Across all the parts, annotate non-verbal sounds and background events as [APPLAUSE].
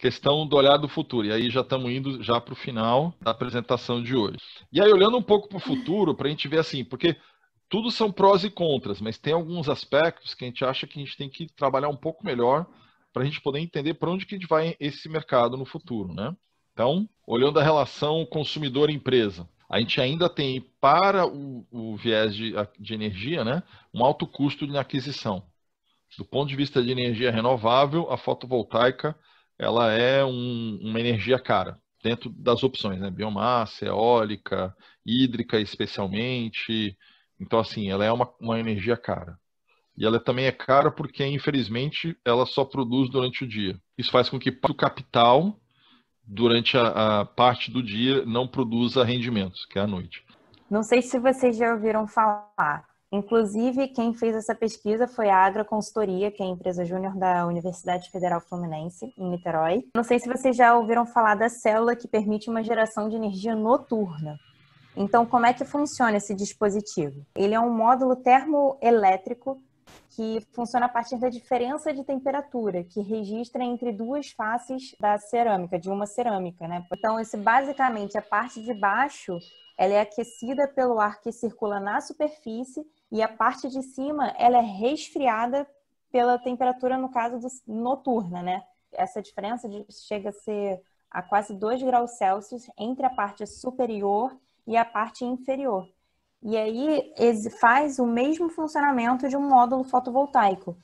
questão do olhar do futuro. E aí já estamos indo já para o final da apresentação de hoje. E aí, olhando um pouco para o futuro, para a gente ver assim, porque tudo são prós e contras, mas tem alguns aspectos que a gente acha que a gente tem que trabalhar um pouco melhor para a gente poder entender para onde que a gente vai esse mercado no futuro, né? Então, olhando a relação consumidor-empresa, a gente ainda tem para o, o viés de, de, energia, né, um alto custo de aquisição. Do ponto de vista de energia renovável, a fotovoltaica ela é um, uma energia cara dentro das opções, né? Biomassa, eólica, hídrica especialmente. Então, assim, ela é uma, uma energia cara. E ela também é cara porque, infelizmente, ela só produz durante o dia. Isso faz com que o capital, durante a, a parte do dia, não produza rendimentos, que é a noite. Não sei se vocês já ouviram falar, Inclusive, quem fez essa pesquisa foi a Agroconsultoria, Consultoria, que é a empresa júnior da Universidade Federal Fluminense, em Niterói. Não sei se vocês já ouviram falar da célula que permite uma geração de energia noturna. Então, como é que funciona esse dispositivo? Ele é um módulo termoelétrico que funciona a partir da diferença de temperatura que registra entre duas faces da cerâmica, de uma cerâmica, né? Então, esse basicamente a parte de baixo, ela é aquecida pelo ar que circula na superfície e a parte de cima ela é resfriada pela temperatura, no caso, do, noturna, né? Essa diferença de, chega a ser a quase 2 graus Celsius entre a parte superior e a parte inferior. E aí faz o mesmo funcionamento de um módulo fotovoltaico,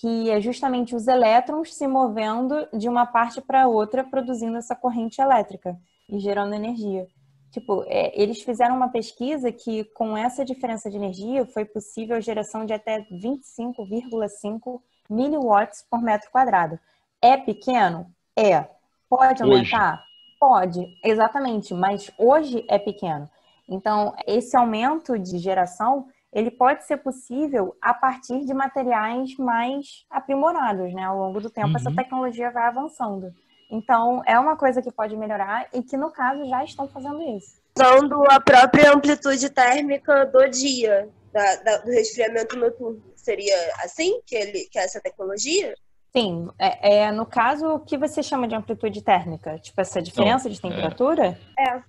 que é justamente os elétrons se movendo de uma parte para outra, produzindo essa corrente elétrica e gerando energia. Tipo, é, eles fizeram uma pesquisa que com essa diferença de energia foi possível a geração de até 25,5 miliwatts por metro quadrado. É pequeno? É. Pode aumentar? Hoje. Pode, exatamente, mas hoje é pequeno. Então, esse aumento de geração, ele pode ser possível a partir de materiais mais aprimorados, né? Ao longo do tempo, uhum. essa tecnologia vai avançando. Então, é uma coisa que pode melhorar e que, no caso, já estão fazendo isso. Usando a própria amplitude térmica do dia, da, da, do resfriamento noturno. Seria assim que, ele, que é essa tecnologia? Sim, é, é, no caso, o que você chama de amplitude térmica? Tipo, essa diferença então, de é. temperatura? É. é.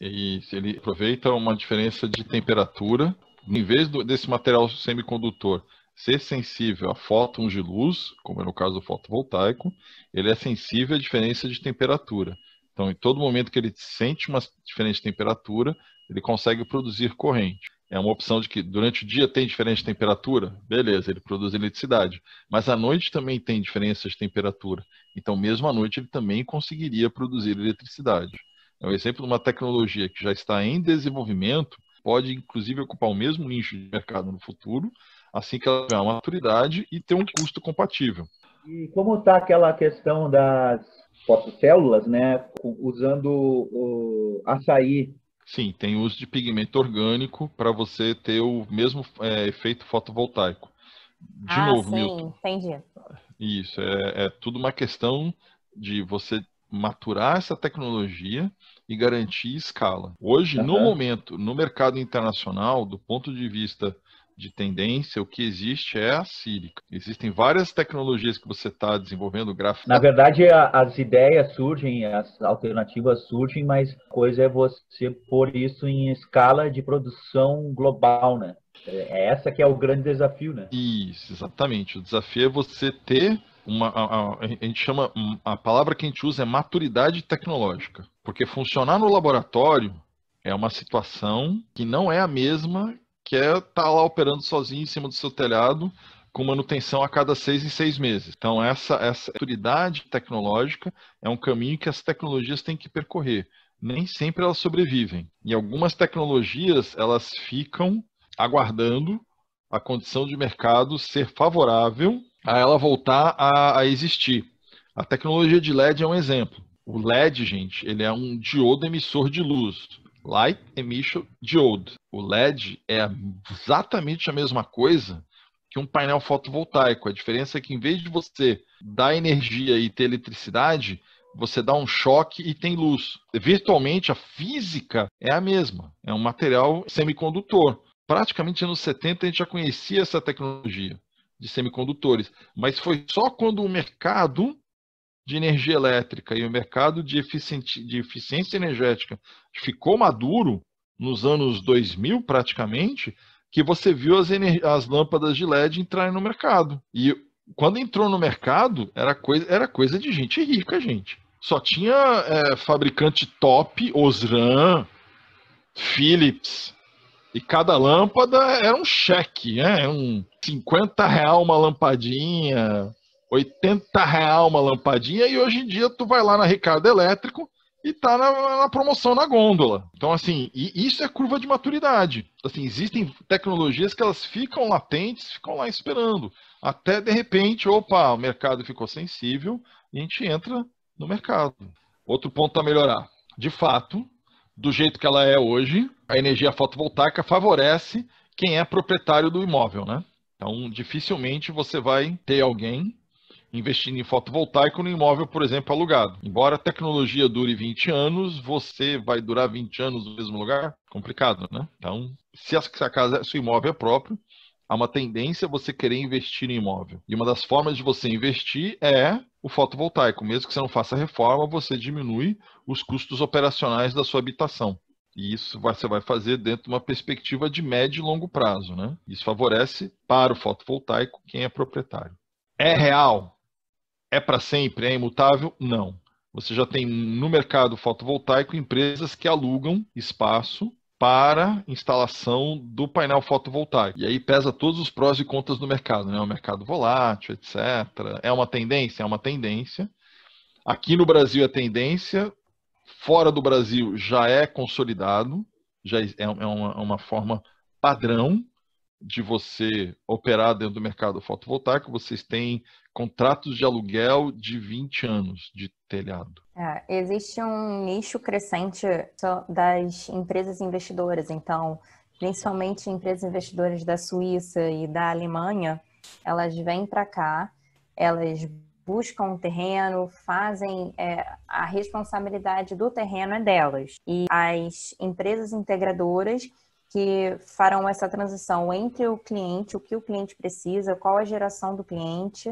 E ele aproveita uma diferença de temperatura, em vez do, desse material semicondutor ser sensível a fótons de luz, como é no caso do fotovoltaico, ele é sensível à diferença de temperatura. Então, em todo momento que ele sente uma diferença de temperatura, ele consegue produzir corrente. É uma opção de que durante o dia tem diferença de temperatura, beleza, ele produz eletricidade. Mas à noite também tem diferença de temperatura. Então, mesmo à noite, ele também conseguiria produzir eletricidade. É um exemplo de uma tecnologia que já está em desenvolvimento, pode inclusive ocupar o mesmo nicho de mercado no futuro, assim que ela tiver uma maturidade e ter um custo compatível. E como está aquela questão das fotocélulas, né, usando o açaí? Sim, tem uso de pigmento orgânico para você ter o mesmo é, efeito fotovoltaico. De ah, novo, sim, Milton. Entendi. Isso, é, é tudo uma questão de você maturar essa tecnologia e garantir escala. Hoje, uhum. no momento, no mercado internacional, do ponto de vista de tendência, o que existe é a sílica Existem várias tecnologias que você está desenvolvendo, gráfico. Na verdade, a, as ideias surgem, as alternativas surgem, mas coisa é você pôr isso em escala de produção global, né? É, é essa que é o grande desafio, né? Isso, exatamente. O desafio é você ter uma a, a, a gente chama hum, a palavra que a gente usa é maturidade tecnológica, porque funcionar no laboratório é uma situação que não é a mesma que é estar tá lá operando sozinho em cima do seu telhado, com manutenção a cada seis em seis meses. Então, essa, essa maturidade tecnológica é um caminho que as tecnologias têm que percorrer. Nem sempre elas sobrevivem. E algumas tecnologias, elas ficam aguardando a condição de mercado ser favorável a ela voltar a, a existir. A tecnologia de LED é um exemplo. O LED, gente, ele é um diodo emissor de luz. Light Emission Diode. O LED é exatamente a mesma coisa que um painel fotovoltaico. A diferença é que em vez de você dar energia e ter eletricidade, você dá um choque e tem luz. Virtualmente a física é a mesma. É um material semicondutor. Praticamente nos 70 a gente já conhecia essa tecnologia de semicondutores, mas foi só quando o mercado de energia elétrica e o mercado de, eficiência, de eficiência energética ficou maduro nos anos 2000 praticamente, que você viu as, as lâmpadas de LED entrarem no mercado. E quando entrou no mercado, era coisa, era coisa de gente rica, gente. Só tinha é, fabricante top, Osram, Philips. E cada lâmpada era um cheque, né? Um 50 real uma lampadinha, 80 real uma lampadinha e hoje em dia tu vai lá na Ricardo Elétrico e tá na, na promoção na gôndola. Então, assim, isso é curva de maturidade. Assim, existem tecnologias que elas ficam latentes, ficam lá esperando. Até de repente, opa, o mercado ficou sensível e a gente entra no mercado. Outro ponto a melhorar. De fato, do jeito que ela é hoje, a energia fotovoltaica favorece quem é proprietário do imóvel, né? Então, dificilmente você vai ter alguém investindo em fotovoltaico no imóvel, por exemplo, alugado. Embora a tecnologia dure 20 anos, você vai durar 20 anos no mesmo lugar? Complicado, né? Então, se a, sua casa, se o imóvel é próprio, há uma tendência a você querer investir em imóvel. E uma das formas de você investir é o fotovoltaico. Mesmo que você não faça reforma, você diminui os custos operacionais da sua habitação. E isso você vai fazer dentro de uma perspectiva de médio e longo prazo. Né? Isso favorece para o fotovoltaico quem é proprietário. É real é para sempre, é imutável? Não. Você já tem no mercado fotovoltaico empresas que alugam espaço para instalação do painel fotovoltaico. E aí pesa todos os prós e contras do mercado, né? O é mercado volátil, etc. É uma tendência? É uma tendência. Aqui no Brasil é tendência, fora do Brasil já é consolidado, já é, é uma, é uma forma padrão de você operar dentro do mercado fotovoltaico, vocês têm contratos de aluguel de 20 anos de telhado. É, existe um nicho crescente das empresas investidoras, então, principalmente empresas investidoras da Suíça e da Alemanha, elas vêm para cá, elas buscam o terreno, fazem é, a responsabilidade do terreno é delas. E as empresas integradoras que farão essa transição entre o cliente, o que o cliente precisa, qual a geração do cliente,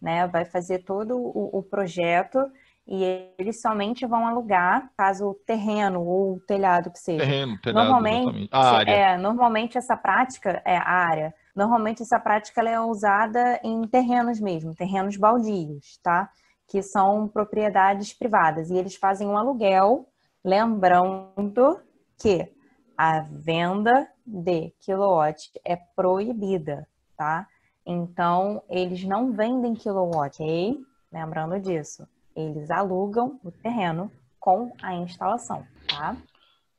né? Vai fazer todo o, o projeto e eles somente vão alugar, caso o terreno ou o telhado que seja. Terreno, telhado, normalmente, É, normalmente essa prática é a área. Normalmente essa prática é usada em terrenos mesmo, terrenos baldios, tá? Que são propriedades privadas e eles fazem um aluguel, lembrando que a venda de kilowatt é proibida, tá? Então, eles não vendem kilowatt, ok? Lembrando disso. Eles alugam o terreno com a instalação, tá?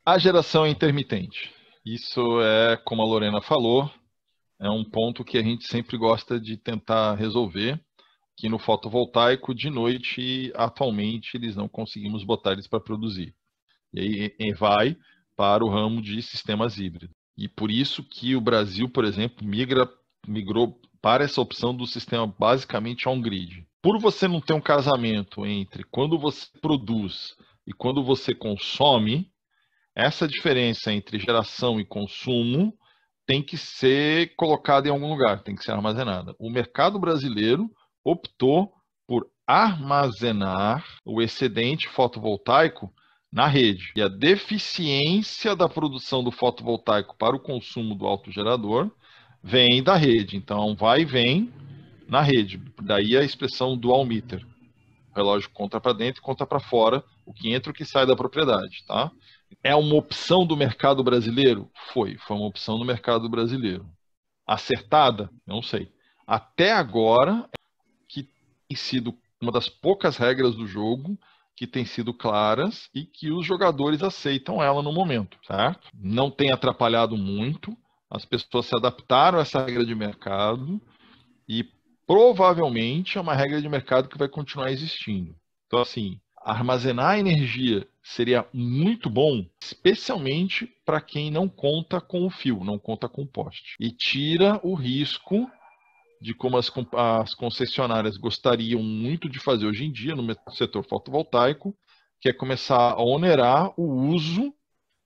A geração intermitente. Isso é, como a Lorena falou, é um ponto que a gente sempre gosta de tentar resolver, que no fotovoltaico, de noite, atualmente, eles não conseguimos botar eles para produzir. E aí e vai, para o ramo de sistemas híbridos. E por isso que o Brasil, por exemplo, migra, migrou para essa opção do sistema basicamente on-grid. Por você não ter um casamento entre quando você produz e quando você consome, essa diferença entre geração e consumo tem que ser colocada em algum lugar, tem que ser armazenada. O mercado brasileiro optou por armazenar o excedente fotovoltaico na rede. E a deficiência da produção do fotovoltaico para o consumo do autogerador vem da rede. Então, vai e vem na rede. Daí a expressão dual meter. O relógio conta para dentro e conta para fora, o que entra e o que sai da propriedade. Tá? É uma opção do mercado brasileiro? Foi, foi uma opção do mercado brasileiro. Acertada? Não sei. Até agora, que tem sido uma das poucas regras do jogo que têm sido claras e que os jogadores aceitam ela no momento, certo? Não tem atrapalhado muito, as pessoas se adaptaram a essa regra de mercado e provavelmente é uma regra de mercado que vai continuar existindo. Então, assim, armazenar energia seria muito bom, especialmente para quem não conta com o fio, não conta com o poste. E tira o risco de como as, as concessionárias gostariam muito de fazer hoje em dia no setor fotovoltaico, que é começar a onerar o uso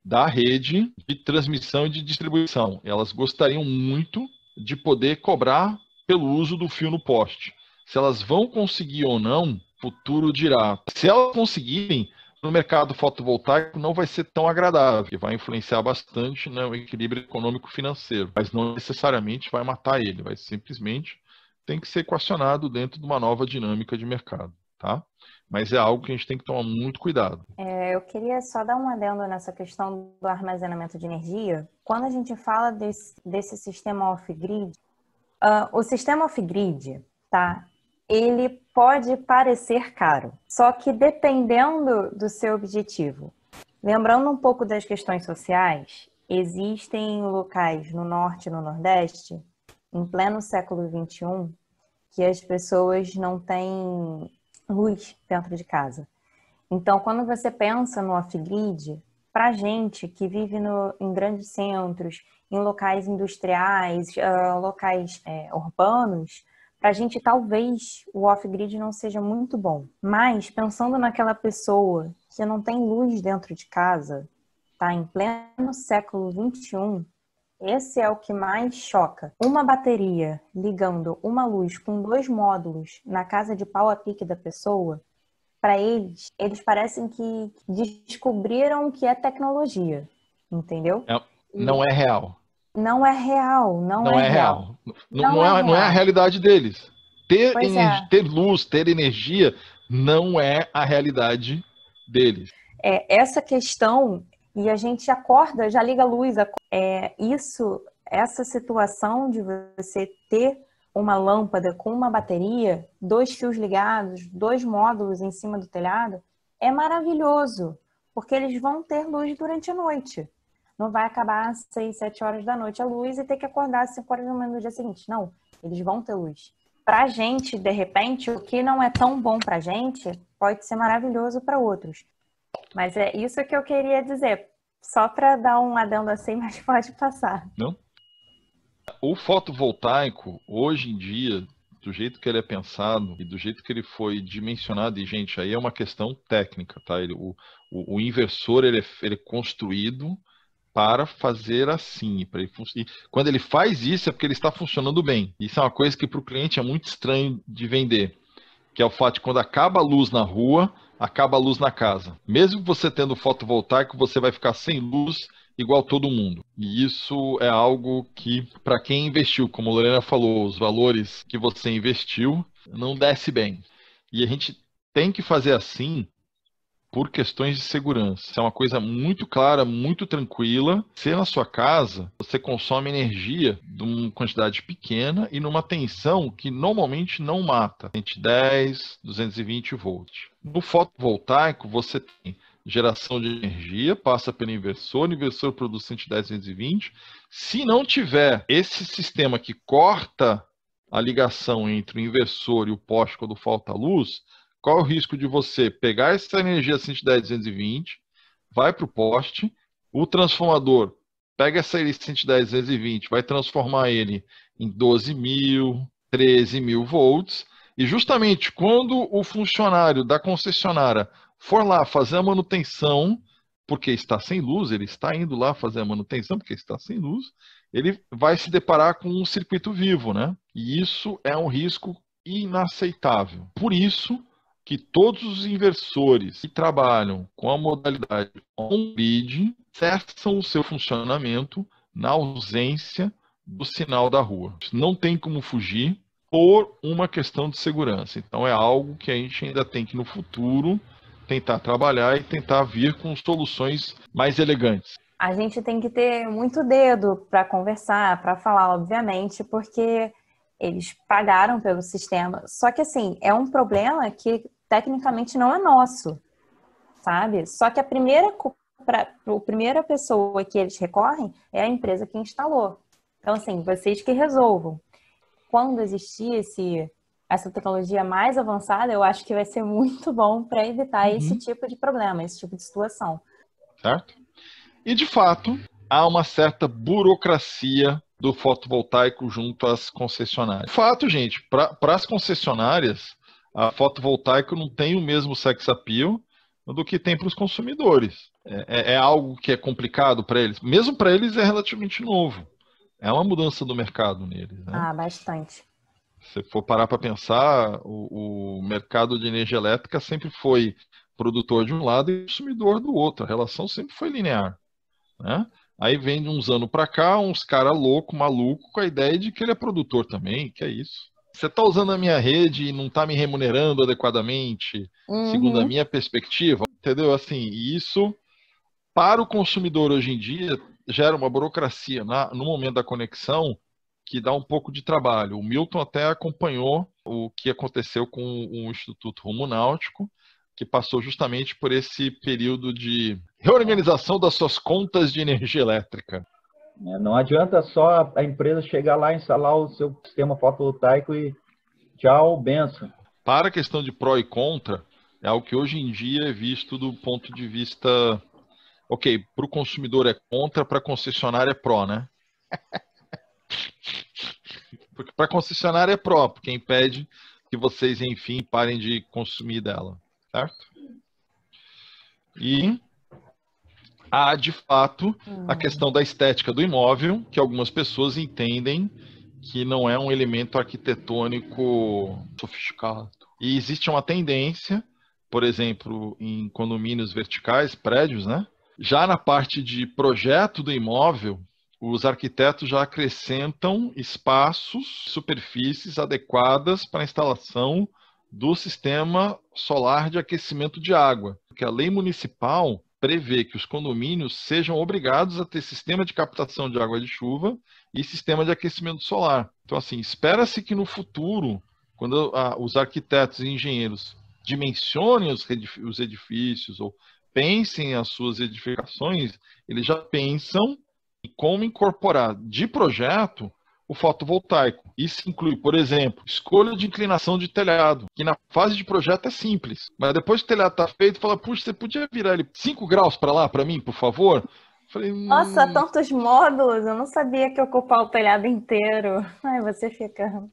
da rede de transmissão e de distribuição. Elas gostariam muito de poder cobrar pelo uso do fio no poste. Se elas vão conseguir ou não, futuro dirá. Se elas conseguirem, no mercado fotovoltaico não vai ser tão agradável, e vai influenciar bastante no né, equilíbrio econômico-financeiro, mas não necessariamente vai matar ele, vai simplesmente tem que ser equacionado dentro de uma nova dinâmica de mercado, tá? Mas é algo que a gente tem que tomar muito cuidado. É, eu queria só dar um adendo nessa questão do armazenamento de energia. Quando a gente fala desse, desse sistema off-grid, uh, o sistema off-grid, tá? ele pode parecer caro, só que dependendo do seu objetivo. Lembrando um pouco das questões sociais, existem locais no norte e no nordeste, em pleno século XXI, que as pessoas não têm luz dentro de casa. Então, quando você pensa no off-grid, para gente que vive no, em grandes centros, em locais industriais, uh, locais é, urbanos, para a gente talvez o off-grid não seja muito bom. Mas pensando naquela pessoa que não tem luz dentro de casa, tá em pleno século 21, esse é o que mais choca. Uma bateria ligando uma luz com dois módulos na casa de pau a pique da pessoa, para eles, eles parecem que descobriram o que é tecnologia, entendeu? Não, é, não é real. Não é real, não, não é, é real. real. Não, não, é, é não é a realidade deles. Ter, é. ter luz, ter energia, não é a realidade deles. É, essa questão, e a gente acorda, já liga a luz, é, isso, essa situação de você ter uma lâmpada com uma bateria, dois fios ligados, dois módulos em cima do telhado, é maravilhoso, porque eles vão ter luz durante a noite não vai acabar às 6, 7 horas da noite a luz e ter que acordar às 5 horas da manhã no dia seguinte. Não, eles vão ter luz. Para a gente, de repente, o que não é tão bom para a gente pode ser maravilhoso para outros. Mas é isso que eu queria dizer, só para dar um adendo assim, [LAUGHS] mas pode passar. Não? O fotovoltaico, hoje em dia, do jeito que ele é pensado e do jeito que ele foi dimensionado, e gente, aí é uma questão técnica, tá? Ele, o, o, o inversor ele é, ele é construído para fazer assim. Para ele e quando ele faz isso, é porque ele está funcionando bem. Isso é uma coisa que para o cliente é muito estranho de vender, que é o fato de quando acaba a luz na rua, acaba a luz na casa. Mesmo você tendo fotovoltaico, você vai ficar sem luz igual todo mundo. E isso é algo que, para quem investiu, como a Lorena falou, os valores que você investiu não desce bem. E a gente tem que fazer assim por questões de segurança. Isso é uma coisa muito clara, muito tranquila. Se na sua casa, você consome energia de uma quantidade pequena e numa tensão que normalmente não mata, 110, 220 volts. No fotovoltaico, você tem geração de energia, passa pelo inversor, o inversor produz 110, 220. Se não tiver esse sistema que corta a ligação entre o inversor e o poste quando falta luz, qual é o risco de você pegar essa energia 110-220, vai para o poste, o transformador pega essa energia 110-220, vai transformar ele em 12 mil, 13 mil volts, e justamente quando o funcionário da concessionária for lá fazer a manutenção, porque está sem luz, ele está indo lá fazer a manutenção porque está sem luz, ele vai se deparar com um circuito vivo, né? E isso é um risco inaceitável. Por isso, que todos os inversores que trabalham com a modalidade on-grid cessam o seu funcionamento na ausência do sinal da rua. Não tem como fugir por uma questão de segurança. Então é algo que a gente ainda tem que no futuro tentar trabalhar e tentar vir com soluções mais elegantes. A gente tem que ter muito dedo para conversar, para falar, obviamente, porque eles pagaram pelo sistema. Só que assim, é um problema que tecnicamente não é nosso, sabe? Só que a primeira pra, a primeira pessoa que eles recorrem é a empresa que instalou. Então assim, vocês que resolvam. Quando existir esse essa tecnologia mais avançada, eu acho que vai ser muito bom para evitar uhum. esse tipo de problema, esse tipo de situação. Certo? E de fato, há uma certa burocracia do fotovoltaico junto às concessionárias. Fato, gente, para as concessionárias, a fotovoltaica não tem o mesmo sex appeal do que tem para os consumidores. É, é, é, algo que é complicado para eles. Mesmo para eles é relativamente novo. É uma mudança do mercado neles. Né? Ah, bastante. Se for parar para pensar, o, o mercado de energia elétrica sempre foi produtor de um lado e consumidor do outro. A relação sempre foi linear. Né? Aí vem de uns anos para cá uns cara louco, maluco, com a ideia de que ele é produtor também, que é isso você está usando a minha rede e não está me remunerando adequadamente, uhum. segundo a minha perspectiva, entendeu? Assim, isso para o consumidor hoje em dia gera uma burocracia na, no momento da conexão que dá um pouco de trabalho. O Milton até acompanhou o que aconteceu com o Instituto Rumo Náutico, que passou justamente por esse período de reorganização das suas contas de energia elétrica. Né? Não adianta só a empresa chegar lá, instalar o seu sistema fotovoltaico e tchau, benção. Para a questão de pró e contra, é o que hoje em dia é visto do ponto de vista. Ok, para o consumidor é contra, para a concessionária é pró, né? [LAUGHS] Porque para a concessionária é pró, porque impede que vocês, enfim, parem de consumir dela, certo? E há, de fato, a hum. questão da estética do imóvel, que algumas pessoas entendem que não é um elemento arquitetônico sofisticado. E existe uma tendência, por exemplo, em condomínios verticais, prédios, né? Já na parte de projeto do imóvel, os arquitetos já acrescentam espaços, superfícies adequadas para a instalação do sistema solar de aquecimento de água. Porque a lei municipal prevê que os condomínios sejam obrigados a ter sistema de captação de água de chuva e sistema de aquecimento solar. Então, assim, espera-se que no futuro, quando a, os arquitetos e engenheiros dimensionem os, os edifícios ou pensem as suas edificações, eles já pensam em como incorporar de projeto o fotovoltaico. Isso inclui, por exemplo, escolha de inclinação de telhado, que na fase de projeto é simples, mas depois que o telhado está feito, fala: puxa, você podia virar ele 5 graus para lá para mim, por favor? Falei, Nossa, hum. tantos módulos, eu não sabia que ocupar o telhado inteiro. Ai, você fica.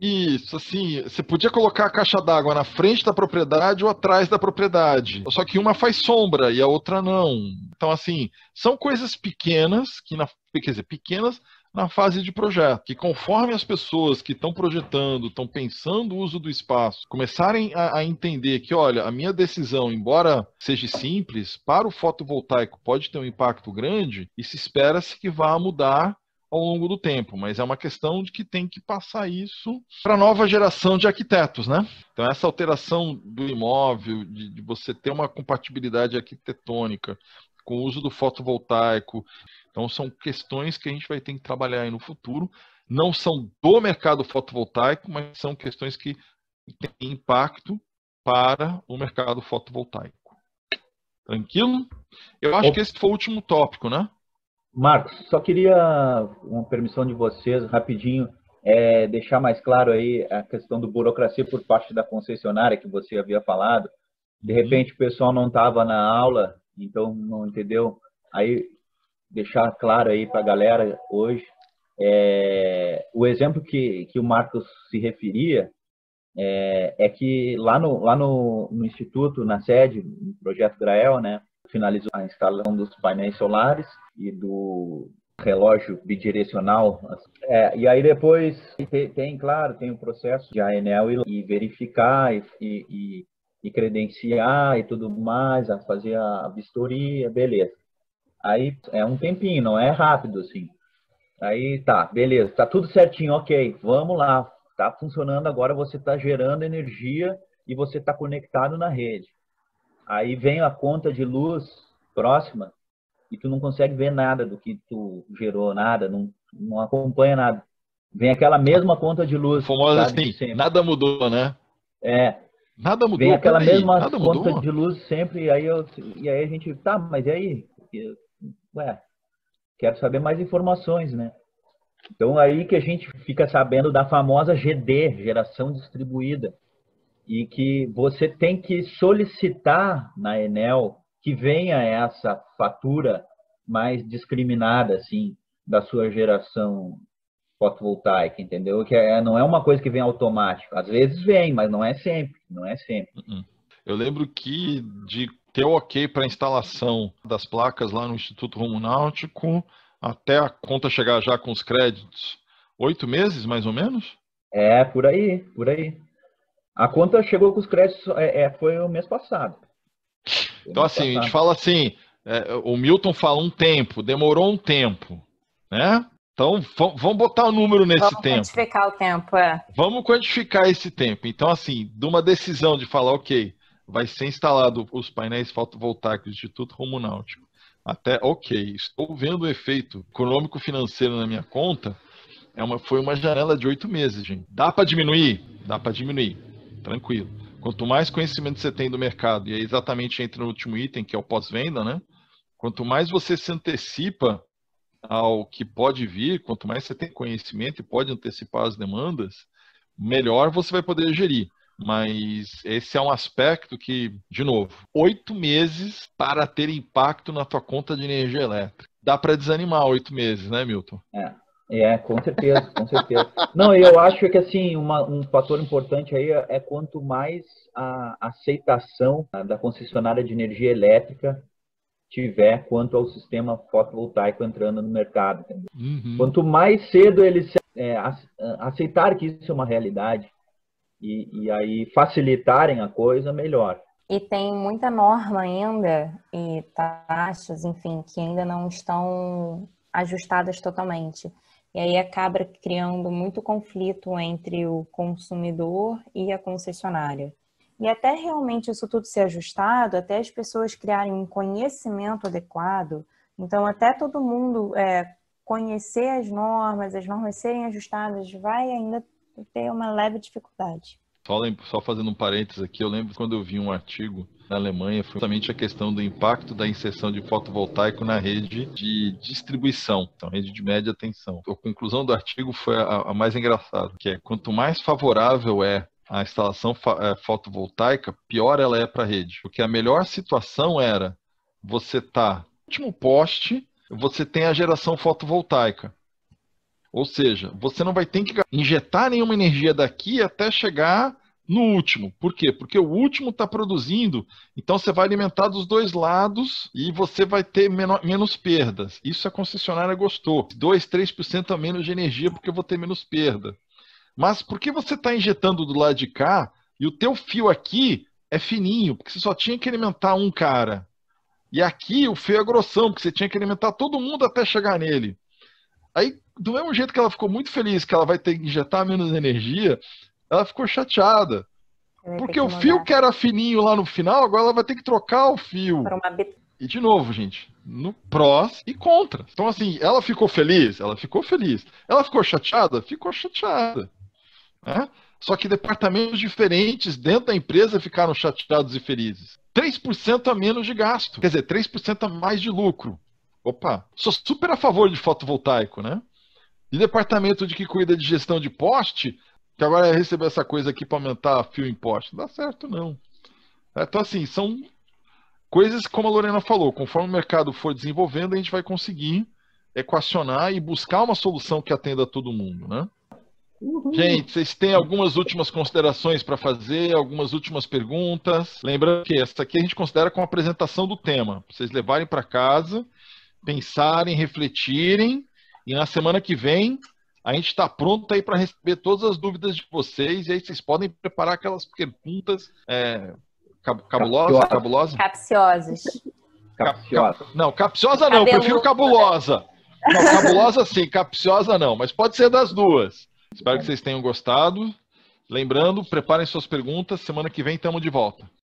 Isso, assim, você podia colocar a caixa d'água na frente da propriedade ou atrás da propriedade. Só que uma faz sombra e a outra não. Então, assim, são coisas pequenas, que na, quer dizer, pequenas, na fase de projeto. Que conforme as pessoas que estão projetando, estão pensando o uso do espaço, começarem a, a, entender que, olha, a minha decisão, embora seja simples, para o fotovoltaico pode ter um impacto grande, e se espera-se que vá mudar ao longo do tempo, mas é uma questão de que tem que passar isso para a nova geração de arquitetos, né? Então essa alteração do imóvel, de, de você ter uma compatibilidade arquitetônica com o uso do fotovoltaico, então são questões que a gente vai ter que trabalhar aí no futuro. Não são do mercado fotovoltaico, mas são questões que têm impacto para o mercado fotovoltaico. Tranquilo? Eu acho que esse foi o último tópico, né? Marcos, só queria uma permissão de vocês, rapidinho, é, deixar mais claro aí a questão do burocracia por parte da concessionária que você havia falado. De uhum. repente o pessoal não estava na aula, então não entendeu. Aí deixar claro aí para a galera hoje, é, o exemplo que, que o Marcos se referia é, é que lá, no, lá no, no, Instituto, na sede, no Projeto Grael, né, finalizou a instalação dos painéis solares e do relógio bidirecional. É, e aí depois tem, tem, claro, tem o processo de anel e verificar e, e, e credenciar e tudo mais, a fazer a vistoria, beleza. Aí é um tempinho, não é rápido assim. Aí tá, beleza, tá tudo certinho, ok, vamos lá. Tá funcionando agora, você tá gerando energia e você tá conectado na rede. Aí vem a conta de luz próxima e tu não consegue ver nada do que tu gerou, nada, não, não acompanha nada. Vem aquela mesma conta de luz. Famosa assim, nada mudou, né? É. Nada mudou. Vem aquela mesma conta mudou? de luz sempre, e aí, eu, e aí a gente, tá, mas e aí? ué, quero saber mais informações, né? Então aí que a gente fica sabendo da famosa GD, geração distribuída, e que você tem que solicitar na Enel que venha essa fatura mais discriminada assim da sua geração fotovoltaica, entendeu? Que é, não é uma coisa que vem automático. Às vezes vem, mas não é sempre, não é sempre. Uhum. Eu lembro que de ter ok para instalação das placas lá no Instituto Rumo Náutico até a conta chegar já com os créditos? Oito meses, mais ou menos? É, por aí, por aí. A conta chegou com os créditos, é, é foi o mês passado. então, mês assim, passado. a gente fala assim, é, o Milton fala um tempo, demorou um tempo, né? Então, vamos botar o um número nesse vamos tempo. Vamos quantificar o tempo, é. Vamos quantificar esse tempo. Então, assim, de uma decisão de falar, ok, vai ser instalado os painéis fotovoltaicos do Instituto Rumo Náutico. Até, ok, estou vendo o efeito econômico-financeiro na minha conta, é uma, foi uma janela de oito meses, gente. Dá para diminuir? Dá para diminuir, tranquilo. Quanto mais conhecimento você tem do mercado, e aí é exatamente entra no último item, que é o pós-venda, né? Quanto mais você se antecipa ao que pode vir, quanto mais você tem conhecimento e pode antecipar as demandas, melhor você vai poder gerir. Mas esse é um aspecto que, de novo, oito meses para ter impacto na tua conta de energia elétrica. Dá para desanimar oito meses, né, Milton? É. É, com certeza, com certeza. Não, eu acho que assim, uma, um fator importante aí é quanto mais a aceitação da concessionária de energia elétrica tiver quanto ao sistema fotovoltaico entrando no mercado. Uhum. Quanto mais cedo eles é, aceitar que isso é uma realidade, e, e aí facilitarem a coisa, melhor. E tem muita norma ainda e taxas, enfim, que ainda não estão ajustadas totalmente. E aí acaba criando muito conflito entre o consumidor e a concessionária. E até realmente isso tudo ser ajustado, até as pessoas criarem um conhecimento adequado, então até todo mundo é, conhecer as normas, as normas serem ajustadas, vai ainda eu tenho uma leve dificuldade. Só, só, fazendo um parênteses aqui, eu lembro quando eu vi um artigo na Alemanha, foi justamente a questão do impacto da inserção de fotovoltaico na rede de distribuição, então rede de média tensão. A conclusão do artigo foi a, a mais engraçada, que é quanto mais favorável é a instalação é, fotovoltaica, pior ela é para a rede. Porque a melhor situação era você estar tá no último poste, você tem a geração fotovoltaica. Ou seja, você não vai ter que injetar nenhuma energia daqui até chegar no último. Por quê? Porque o último está produzindo, então você vai alimentar dos dois lados e você vai ter menor, menos perdas. Isso a concessionária gostou. 2, 3% a menos de energia porque eu vou ter menos perda. Mas por que você está injetando do lado de cá e o teu fio aqui é fininho? Porque você só tinha que alimentar um cara. E aqui o fio é grossão, porque você tinha que alimentar todo mundo até chegar nele. Aí, do mesmo jeito que ela ficou muito feliz que ela vai ter que injetar menos energia, ela ficou chateada. Porque o fio que era fininho lá no final, agora ela vai ter que trocar o fio. E de novo, gente, no prós e contras. Então, assim, ela ficou feliz? Ela ficou feliz. Ela ficou chateada? Ficou chateada. Né? Só que departamentos diferentes dentro da empresa ficaram chateados e felizes. 3% a menos de gasto, quer dizer, 3% a mais de lucro opa, sou super a favor de fotovoltaico, né? E departamento de que cuida de gestão de poste, que agora é receber essa coisa aqui para aumentar fio em poste, não dá certo não. É, então assim, são coisas como a Lorena falou, conforme o mercado for desenvolvendo, a gente vai conseguir equacionar e buscar uma solução que atenda a todo mundo, né? Uhum. Gente, vocês têm algumas últimas considerações para fazer, algumas últimas perguntas. Lembrando que essa aqui a gente considera como apresentação do tema, pra vocês levarem para casa pensarem, refletirem. E na semana que vem, a gente está pronto aí para receber todas as dúvidas de vocês. E aí vocês podem preparar aquelas perguntas é, cab cabulosas, cabulosas? Capciosas. Capciosa. Cap, não, capciosa não, Cabelo... prefiro cabulosa. Não, cabulosa sim, capciosa não, mas pode ser das duas. Espero que vocês tenham gostado. Lembrando, preparem suas perguntas. Semana que vem estamos de volta.